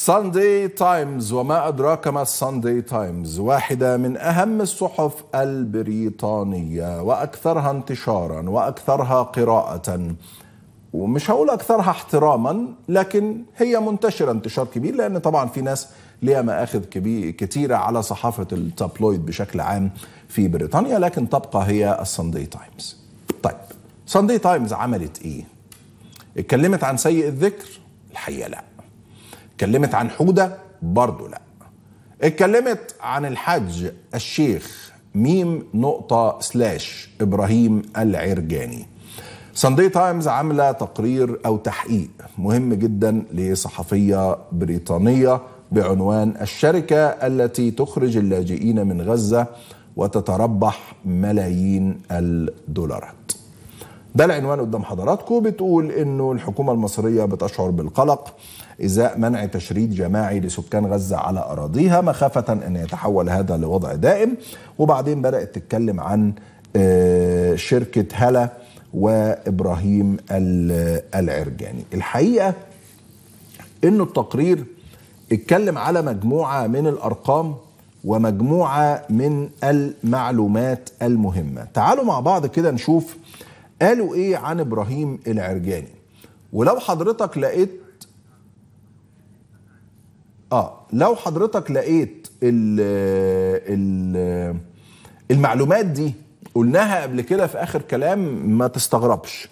ساندي تايمز وما أدراك ما الساندي تايمز واحدة من أهم الصحف البريطانية وأكثرها انتشارا وأكثرها قراءة ومش هقول أكثرها احتراما لكن هي منتشرة انتشار كبير لأن طبعا في ناس ليها مآخذ كتيرة على صحافة التابلويد بشكل عام في بريطانيا لكن تبقى هي الساندي تايمز طيب ساندي تايمز عملت إيه؟ اتكلمت عن سيء الذكر؟ الحقيقة لأ اتكلمت عن حوده برضه لا اتكلمت عن الحج الشيخ ميم نقطة سلاش إبراهيم العرجاني ساندي تايمز عاملة تقرير أو تحقيق مهم جدا لصحفية بريطانية بعنوان الشركة التي تخرج اللاجئين من غزة وتتربح ملايين الدولارات ده العنوان قدام حضراتكم بتقول انه الحكومه المصريه بتشعر بالقلق ازاء منع تشريد جماعي لسكان غزه على اراضيها مخافه ان يتحول هذا لوضع دائم وبعدين بدات تتكلم عن آه، شركه هلا وابراهيم العرجاني الحقيقه انه التقرير اتكلم على مجموعه من الارقام ومجموعه من المعلومات المهمه تعالوا مع بعض كده نشوف قالوا ايه عن ابراهيم العرجاني ولو حضرتك لقيت اه لو حضرتك لقيت الـ الـ المعلومات دي قلناها قبل كده في اخر كلام ما تستغربش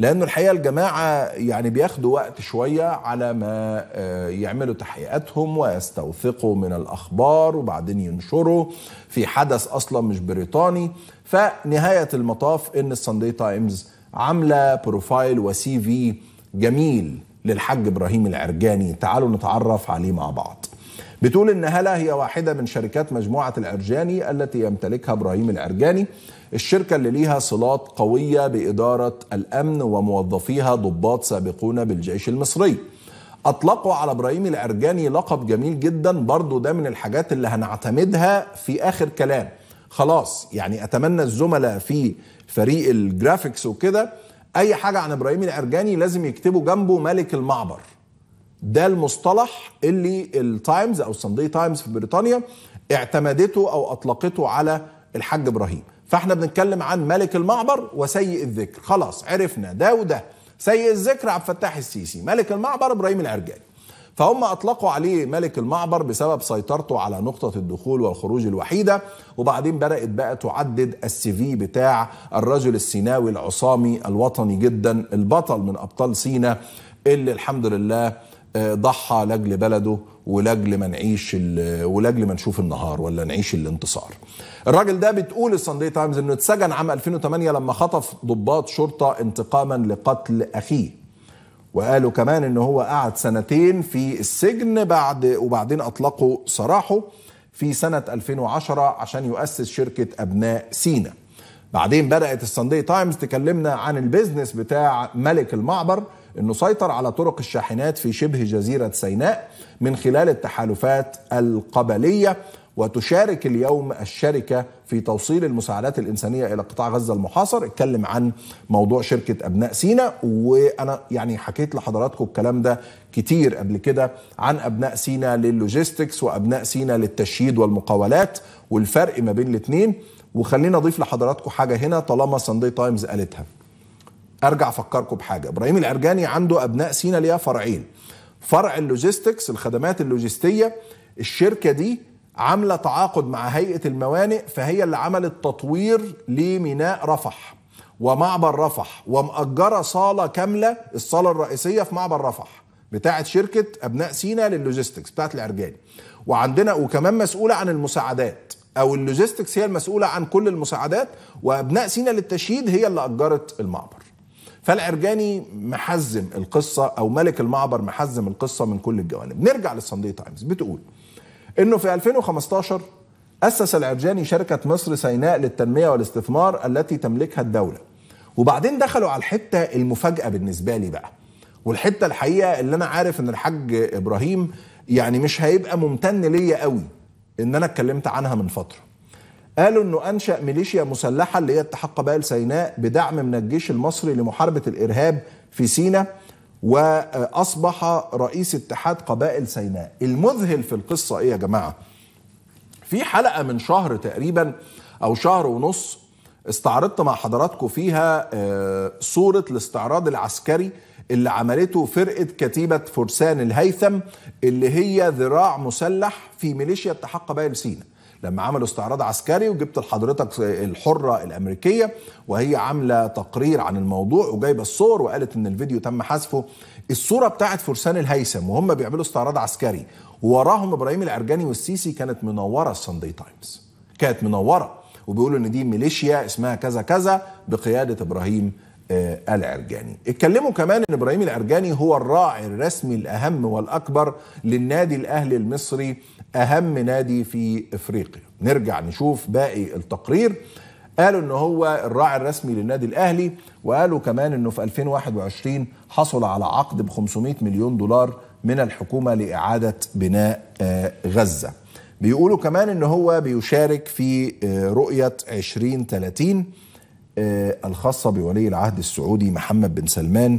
لانه الحقيقه الجماعه يعني بياخدوا وقت شويه على ما آه، يعملوا تحقيقاتهم ويستوثقوا من الاخبار وبعدين ينشروا في حدث اصلا مش بريطاني فنهايه المطاف ان الساندي تايمز عامله بروفايل وسي في جميل للحاج ابراهيم العرجاني تعالوا نتعرف عليه مع بعض بتقول ان هلا هي واحده من شركات مجموعه العرجاني التي يمتلكها ابراهيم العرجاني الشركه اللي ليها صلات قويه باداره الامن وموظفيها ضباط سابقون بالجيش المصري اطلقوا على ابراهيم العرجاني لقب جميل جدا برضو ده من الحاجات اللي هنعتمدها في اخر كلام خلاص يعني اتمنى الزملاء في فريق الجرافيكس وكده اي حاجه عن ابراهيم العرجاني لازم يكتبوا جنبه ملك المعبر ده المصطلح اللي التايمز او الصندي تايمز في بريطانيا اعتمدته او اطلقته على الحاج ابراهيم فاحنا بنتكلم عن ملك المعبر وسيء الذكر خلاص عرفنا ده وده سيء الذكر عبد الفتاح السيسي ملك المعبر ابراهيم العرجاني فهم اطلقوا عليه ملك المعبر بسبب سيطرته على نقطه الدخول والخروج الوحيده وبعدين بدات بقى تعدد السي في بتاع الرجل السيناوي العصامي الوطني جدا البطل من ابطال سينا اللي الحمد لله ضحى لاجل بلده ولاجل ما نعيش ولاجل ما نشوف النهار ولا نعيش الانتصار. الراجل ده بتقول الصندي تايمز انه اتسجن عام 2008 لما خطف ضباط شرطه انتقاما لقتل اخيه. وقالوا كمان ان هو قعد سنتين في السجن بعد وبعدين اطلقوا سراحه في سنه 2010 عشان يؤسس شركه ابناء سينا. بعدين بدات الصندي تايمز تكلمنا عن البيزنس بتاع ملك المعبر انه سيطر على طرق الشاحنات في شبه جزيره سيناء من خلال التحالفات القبليه وتشارك اليوم الشركه في توصيل المساعدات الانسانيه الى قطاع غزه المحاصر، اتكلم عن موضوع شركه ابناء سينا وانا يعني حكيت لحضراتكم الكلام ده كتير قبل كده عن ابناء سينا للوجيستكس وابناء سينا للتشييد والمقاولات والفرق ما بين الاثنين وخلينا اضيف لحضراتكم حاجه هنا طالما ساندي تايمز قالتها. ارجع افكركم بحاجه ابراهيم العرجاني عنده ابناء سينا ليها فرعين فرع اللوجيستكس الخدمات اللوجستيه الشركه دي عامله تعاقد مع هيئه الموانئ فهي اللي عملت تطوير لميناء رفح ومعبر رفح ومأجره صاله كامله الصاله الرئيسيه في معبر رفح بتاعه شركه ابناء سينا للوجيستكس بتاعه العرجاني وعندنا وكمان مسؤوله عن المساعدات او اللوجيستكس هي المسؤوله عن كل المساعدات وابناء سينا للتشييد هي اللي اجرت المعبر فالعرجاني محزم القصة أو ملك المعبر محزم القصة من كل الجوانب نرجع للصندوق تايمز بتقول إنه في 2015 أسس العرجاني شركة مصر سيناء للتنمية والاستثمار التي تملكها الدولة وبعدين دخلوا على الحتة المفاجأة بالنسبة لي بقى والحتة الحقيقة اللي أنا عارف إن الحاج إبراهيم يعني مش هيبقى ممتن ليا قوي إن أنا اتكلمت عنها من فترة قالوا انه انشا ميليشيا مسلحه اللي هي اتحاد قبائل سيناء بدعم من الجيش المصري لمحاربه الارهاب في سينا واصبح رئيس اتحاد قبائل سيناء المذهل في القصه ايه يا جماعه في حلقه من شهر تقريبا او شهر ونص استعرضت مع حضراتكم فيها آه، صوره الاستعراض العسكري اللي عملته فرقه كتيبه فرسان الهيثم اللي هي ذراع مسلح في ميليشيا اتحاد قبائل سيناء لما عملوا استعراض عسكري وجبت لحضرتك الحره الامريكيه وهي عامله تقرير عن الموضوع وجايبه الصور وقالت ان الفيديو تم حذفه الصوره بتاعت فرسان الهيثم وهم بيعملوا استعراض عسكري وراهم ابراهيم العرجاني والسيسي كانت منوره الساندي تايمز كانت منوره وبيقولوا ان دي ميليشيا اسمها كذا كذا بقياده ابراهيم آه، العرجاني اتكلموا كمان ان ابراهيم العرجاني هو الراعي الرسمي الاهم والاكبر للنادي الاهلي المصري اهم نادي في افريقيا نرجع نشوف باقي التقرير قالوا ان هو الراعي الرسمي للنادي الاهلي وقالوا كمان انه في 2021 حصل على عقد ب 500 مليون دولار من الحكومه لاعاده بناء آه، غزه بيقولوا كمان ان هو بيشارك في آه، رؤيه 2030 آه، الخاصه بولي العهد السعودي محمد بن سلمان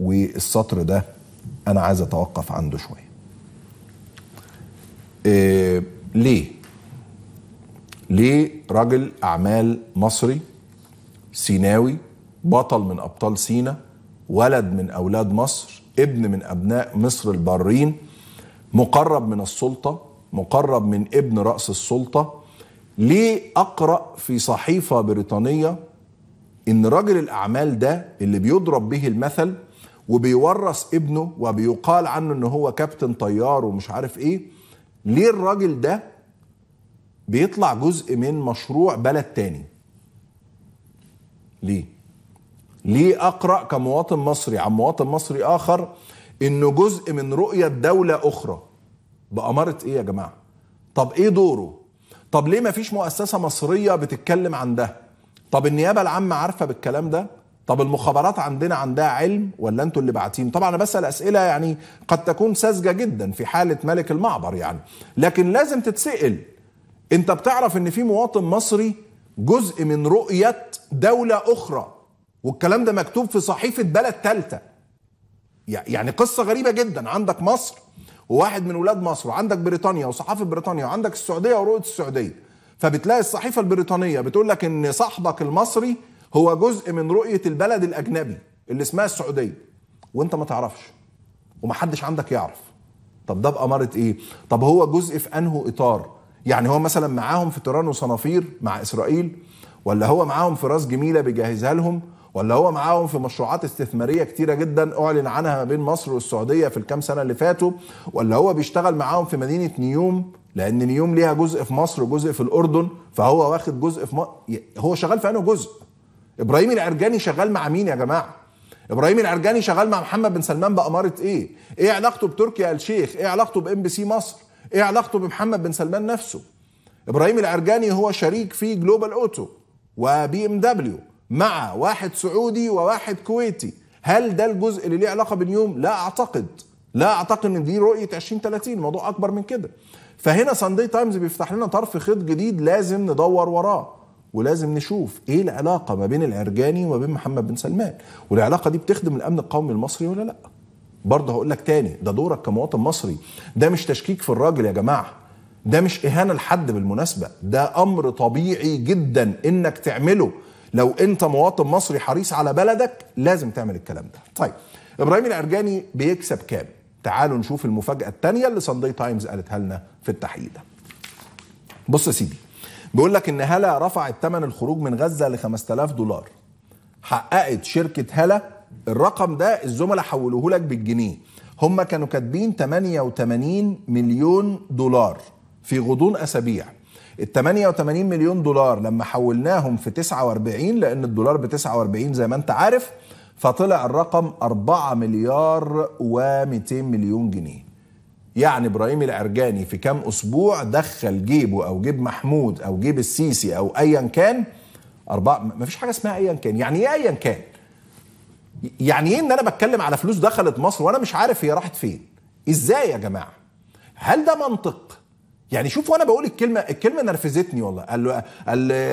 والسطر ده انا عايز اتوقف عنده شويه آه، ليه ليه راجل اعمال مصري سيناوي بطل من ابطال سينا ولد من اولاد مصر ابن من ابناء مصر البارين مقرب من السلطه مقرب من ابن راس السلطه ليه اقرا في صحيفه بريطانيه ان رجل الاعمال ده اللي بيضرب به المثل وبيورث ابنه وبيقال عنه ان هو كابتن طيار ومش عارف ايه ليه الراجل ده بيطلع جزء من مشروع بلد تاني ليه ليه اقرا كمواطن مصري عن مواطن مصري اخر انه جزء من رؤيه دوله اخرى باماره ايه يا جماعه طب ايه دوره طب ليه مفيش مؤسسه مصريه بتتكلم عن ده طب النيابه العامه عارفه بالكلام ده طب المخابرات عندنا عندها علم ولا انتوا اللي باعتين طبعا انا بسال اسئله يعني قد تكون ساذجه جدا في حاله ملك المعبر يعني لكن لازم تتسال انت بتعرف ان في مواطن مصري جزء من رؤيه دوله اخرى والكلام ده مكتوب في صحيفه بلد ثالثه يعني قصه غريبه جدا عندك مصر وواحد من ولاد مصر وعندك بريطانيا وصحافه بريطانيا وعندك السعوديه ورؤيه السعوديه فبتلاقي الصحيفه البريطانيه بتقول لك ان صاحبك المصري هو جزء من رؤيه البلد الاجنبي اللي اسمها السعوديه وانت ما تعرفش ومحدش عندك يعرف طب ده بأمارة ايه طب هو جزء في انه اطار يعني هو مثلا معاهم في تيران وصنافير مع اسرائيل ولا هو معاهم في راس جميله بيجهزها لهم ولا هو معاهم في مشروعات استثماريه كتيره جدا اعلن عنها ما بين مصر والسعوديه في الكام سنه اللي فاتوا ولا هو بيشتغل معاهم في مدينه نيوم لان نيوم ليها جزء في مصر وجزء في الاردن فهو واخد جزء في مصر هو شغال في انه جزء ابراهيم العرجاني شغال مع مين يا جماعه ابراهيم العرجاني شغال مع محمد بن سلمان باماره ايه ايه علاقته بتركيا الشيخ ايه علاقته بام بي سي مصر ايه علاقته بمحمد بن سلمان نفسه ابراهيم العرجاني هو شريك في جلوبال اوتو وبي ام دبليو مع واحد سعودي وواحد كويتي هل ده الجزء اللي ليه علاقه بالنيوم لا اعتقد لا اعتقد ان دي رؤيه 2030 الموضوع اكبر من كده فهنا ساندي تايمز بيفتح لنا طرف خيط جديد لازم ندور وراه ولازم نشوف ايه العلاقه ما بين العرجاني وما بين محمد بن سلمان والعلاقه دي بتخدم الامن القومي المصري ولا لا برضه هقول لك تاني ده دورك كمواطن مصري ده مش تشكيك في الراجل يا جماعه ده مش اهانه لحد بالمناسبه ده امر طبيعي جدا انك تعمله لو انت مواطن مصري حريص على بلدك لازم تعمل الكلام ده طيب ابراهيم العرجاني بيكسب كام تعالوا نشوف المفاجاه الثانيه اللي صندي تايمز قالتها لنا في التحقيق ده بص يا سيدي بيقول لك ان هلا رفعت ثمن الخروج من غزه ل 5000 دولار حققت شركه هلا الرقم ده الزملاء حولوه لك بالجنيه هم كانوا كاتبين 88 مليون دولار في غضون اسابيع ال 88 مليون دولار لما حولناهم في 49 لان الدولار ب 49 زي ما انت عارف فطلع الرقم 4 مليار و200 مليون جنيه يعني ابراهيم العرجاني في كام اسبوع دخل جيبه او جيب محمود او جيب السيسي او ايا كان اربعه ما فيش حاجه اسمها ايا كان يعني ايه ايا كان يعني ايه ان انا بتكلم على فلوس دخلت مصر وانا مش عارف هي راحت فين ازاي يا جماعه هل ده منطق يعني شوف وانا بقول الكلمه الكلمه نرفزتني والله قال له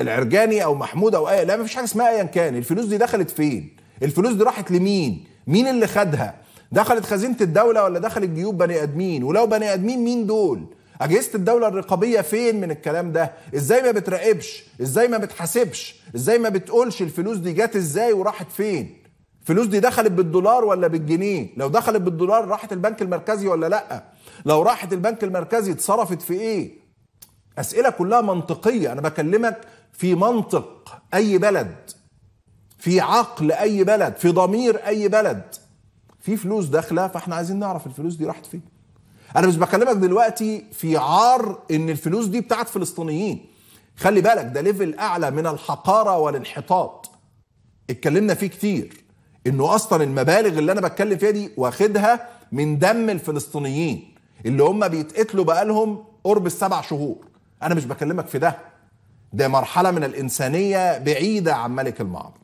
العرجاني او محمود او اي لا ما فيش حاجه اسمها ايا كان الفلوس دي دخلت فين الفلوس دي راحت لمين مين اللي خدها دخلت خزينه الدوله ولا دخلت جيوب بني ادمين ولو بني ادمين مين دول اجهزه الدوله الرقابيه فين من الكلام ده ازاي ما بتراقبش ازاي ما بتحاسبش ازاي ما بتقولش الفلوس دي جت ازاي وراحت فين الفلوس دي دخلت بالدولار ولا بالجنيه لو دخلت بالدولار راحت البنك المركزي ولا لا لو راحت البنك المركزي اتصرفت في ايه اسئله كلها منطقيه انا بكلمك في منطق اي بلد في عقل اي بلد في ضمير اي بلد في فلوس داخله فاحنا عايزين نعرف الفلوس دي راحت فين انا مش بكلمك دلوقتي في عار ان الفلوس دي بتاعت فلسطينيين خلي بالك ده ليفل اعلى من الحقاره والانحطاط اتكلمنا فيه كتير انه اصلا المبالغ اللي انا بتكلم فيها دي واخدها من دم الفلسطينيين اللي هم بيتقتلوا بقالهم قرب السبع شهور انا مش بكلمك في ده ده مرحله من الانسانيه بعيده عن ملك المعبر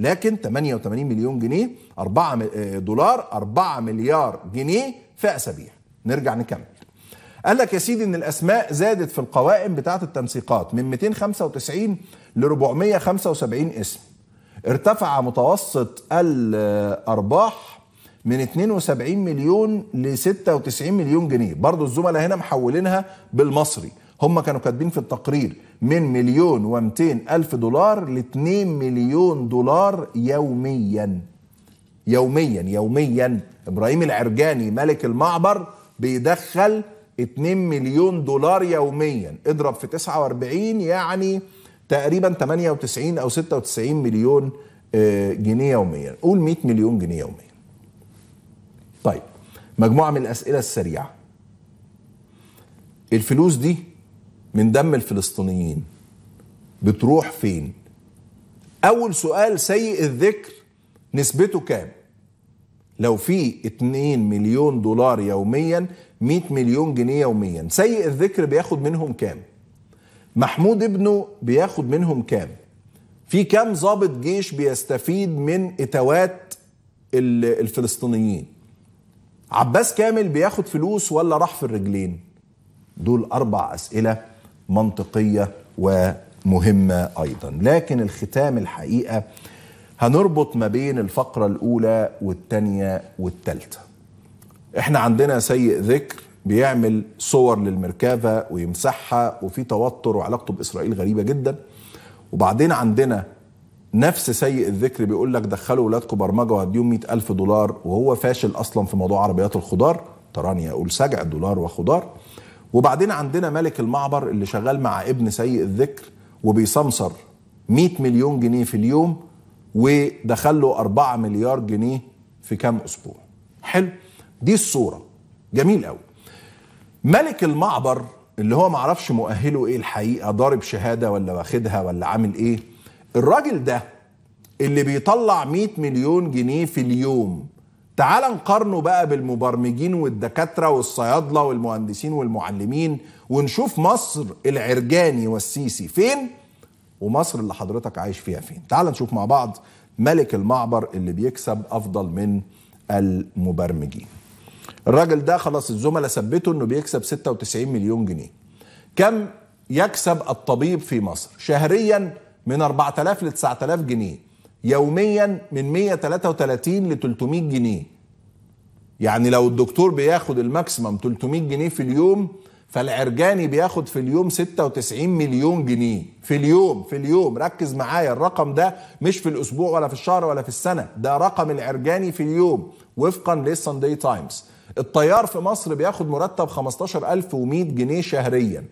لكن 88 مليون جنيه 4 آه، دولار 4 مليار جنيه في اسابيع نرجع نكمل قال لك يا سيدي ان الاسماء زادت في القوائم بتاعه التنسيقات من 295 ل 475 اسم ارتفع متوسط الارباح من 72 مليون ل 96 مليون جنيه برضو الزملاء هنا محولينها بالمصري هم كانوا كاتبين في التقرير من مليون و ألف دولار ل 2 مليون دولار يوميا يوميا يوميا إبراهيم العرجاني ملك المعبر بيدخل 2 مليون دولار يوميا اضرب في 49 يعني تقريبا 98 أو 96 مليون آه، جنيه يوميا قول 100 مليون جنيه يوميا طيب مجموعة من الأسئلة السريعة الفلوس دي من دم الفلسطينيين بتروح فين اول سؤال سيء الذكر نسبته كام لو في 2 مليون دولار يوميا 100 مليون جنيه يوميا سيء الذكر بياخد منهم كام محمود ابنه بياخد منهم كام في كام ضابط جيش بيستفيد من اتوات الفلسطينيين عباس كامل بياخد فلوس ولا راح في الرجلين دول اربع اسئله منطقيه ومهمه ايضا لكن الختام الحقيقه هنربط ما بين الفقره الاولى والثانيه والثالثه احنا عندنا سيء ذكر بيعمل صور للمركبة ويمسحها وفي توتر وعلاقته بإسرائيل غريبة جدا وبعدين عندنا نفس سيء الذكر بيقول لك دخلوا ولادكم برمجة وهديهم مئة ألف دولار وهو فاشل أصلا في موضوع عربيات الخضار تراني أقول سجع دولار وخضار وبعدين عندنا ملك المعبر اللي شغال مع ابن سيء الذكر وبيصمصر 100 مليون جنيه في اليوم ودخل له 4 مليار جنيه في كام اسبوع حلو دي الصوره جميل قوي ملك المعبر اللي هو معرفش مؤهله ايه الحقيقه ضارب شهاده ولا واخدها ولا عامل ايه الراجل ده اللي بيطلع 100 مليون جنيه في اليوم تعال نقارنه بقى بالمبرمجين والدكاترة والصيادلة والمهندسين والمعلمين ونشوف مصر العرجاني والسيسي فين ومصر اللي حضرتك عايش فيها فين تعال نشوف مع بعض ملك المعبر اللي بيكسب أفضل من المبرمجين الراجل ده خلاص الزملاء ثبتوا انه بيكسب 96 مليون جنيه كم يكسب الطبيب في مصر شهريا من 4000 ل 9000 جنيه يوميا من 133 ل 300 جنيه يعني لو الدكتور بياخد الماكسيمم 300 جنيه في اليوم فالعرجاني بياخد في اليوم 96 مليون جنيه في اليوم في اليوم ركز معايا الرقم ده مش في الاسبوع ولا في الشهر ولا في السنه ده رقم العرجاني في اليوم وفقا للسانداي تايمز الطيار في مصر بياخد مرتب 15100 جنيه شهريا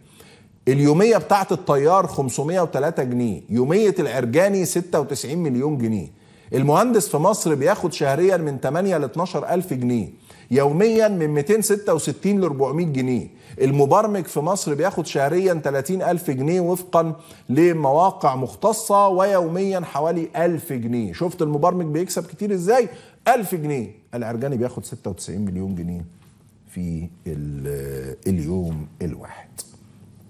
اليوميه بتاعه الطيار 503 جنيه يوميه العرجاني 96 مليون جنيه المهندس في مصر بياخد شهريا من 8 ل 12 ألف جنيه يوميا من 266 ل 400 جنيه المبرمج في مصر بياخد شهريا 30 ألف جنيه وفقا لمواقع مختصة ويوميا حوالي 1000 جنيه شفت المبرمج بيكسب كتير ازاي 1000 جنيه العرجاني بياخد 96 مليون جنيه في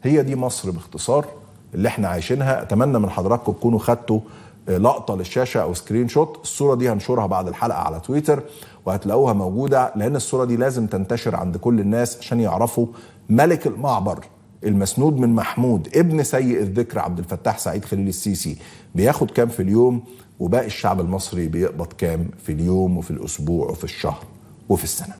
هي دي مصر باختصار اللي احنا عايشينها اتمنى من حضراتكم تكونوا خدتوا آه، لقطه للشاشه او سكرين شوت الصوره دي هنشرها بعد الحلقه على تويتر وهتلاقوها موجوده لان الصوره دي لازم تنتشر عند كل الناس عشان يعرفوا ملك المعبر المسنود من محمود ابن سيء الذكر عبد الفتاح سعيد خليل السيسي بياخد كام في اليوم وباقي الشعب المصري بيقبض كام في اليوم وفي الاسبوع وفي الشهر وفي السنه